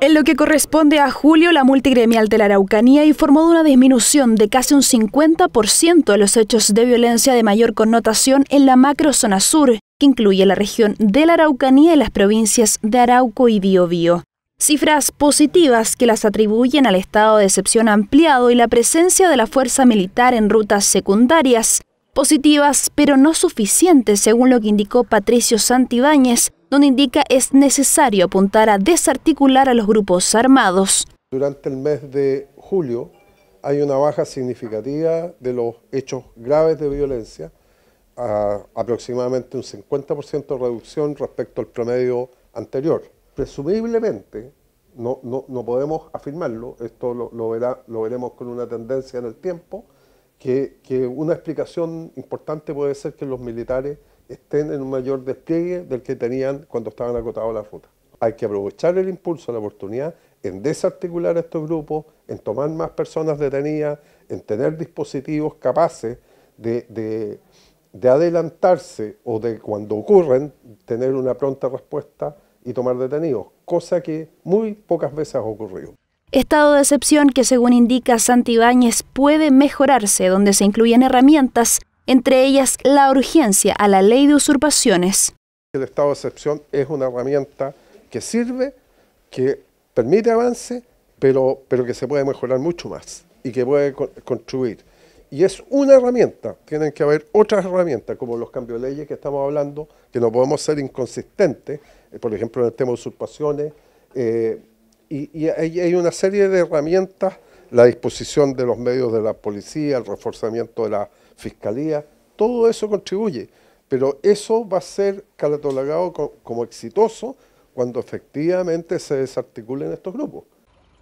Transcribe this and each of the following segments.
En lo que corresponde a julio, la multigremial de la Araucanía informó de una disminución de casi un 50% de los hechos de violencia de mayor connotación en la macrozona sur, que incluye la región de la Araucanía y las provincias de Arauco y Biobío. Cifras positivas que las atribuyen al estado de excepción ampliado y la presencia de la fuerza militar en rutas secundarias, positivas pero no suficientes según lo que indicó Patricio Santibáñez, donde indica es necesario apuntar a desarticular a los grupos armados. Durante el mes de julio hay una baja significativa de los hechos graves de violencia, aproximadamente un 50% de reducción respecto al promedio anterior. Presumiblemente, no, no, podemos afirmarlo, esto lo, verá, lo veremos con una tendencia en el tiempo, que una explicación importante puede ser que los militares estén en un mayor despliegue del que tenían cuando estaban acotados la ruta... Hay que aprovechar el impulso, la oportunidad en desarticular a estos grupos, en tomar más personas detenidas, en tener dispositivos capaces de, de adelantarse o de cuando ocurren tener una pronta respuesta y tomar detenidos, cosa que muy pocas veces ha ocurrido. Estado de excepción que según indica Santibáñez puede mejorarse, donde se incluyen herramientas entre ellas la urgencia a la ley de usurpaciones. El estado de excepción es una herramienta que sirve, que permite avance, pero, pero que se puede mejorar mucho más y que puede construir. Y es una herramienta, tienen que haber otras herramientas, como los cambios de leyes que estamos hablando, que no podemos ser inconsistentes, eh, por ejemplo, en el tema de usurpaciones. Eh, y, hay una serie de herramientas la disposición de los medios de la policía, el reforzamiento de la fiscalía, todo eso contribuye, pero eso va a ser catalogado como exitoso cuando efectivamente se desarticulen estos grupos.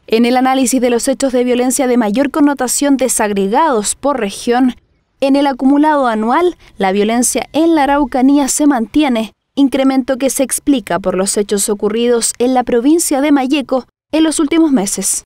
En el análisis de los hechos de violencia de mayor connotación desagregados por región, en el acumulado anual, la violencia en la Araucanía se mantiene, incremento que se explica por los hechos ocurridos en la provincia de Mayeco en los últimos meses.